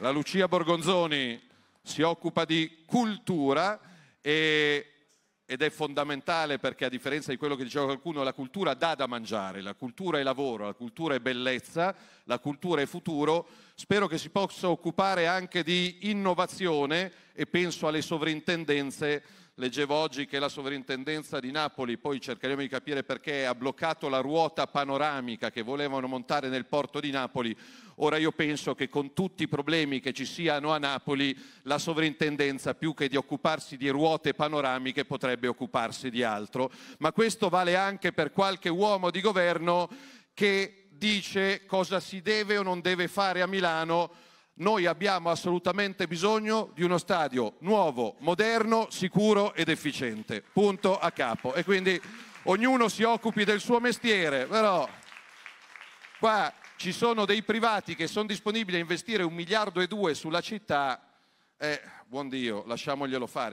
La Lucia Borgonzoni si occupa di cultura e, ed è fondamentale perché a differenza di quello che diceva qualcuno, la cultura dà da mangiare, la cultura è lavoro, la cultura è bellezza, la cultura è futuro Spero che si possa occupare anche di innovazione e penso alle sovrintendenze. Leggevo oggi che la sovrintendenza di Napoli, poi cercheremo di capire perché, ha bloccato la ruota panoramica che volevano montare nel porto di Napoli. Ora io penso che con tutti i problemi che ci siano a Napoli, la sovrintendenza più che di occuparsi di ruote panoramiche potrebbe occuparsi di altro. Ma questo vale anche per qualche uomo di governo che dice cosa si deve o non deve fare a Milano. Noi abbiamo assolutamente bisogno di uno stadio nuovo, moderno, sicuro ed efficiente. Punto a capo. E quindi ognuno si occupi del suo mestiere, però qua ci sono dei privati che sono disponibili a investire un miliardo e due sulla città, eh, buon Dio, lasciamoglielo fare.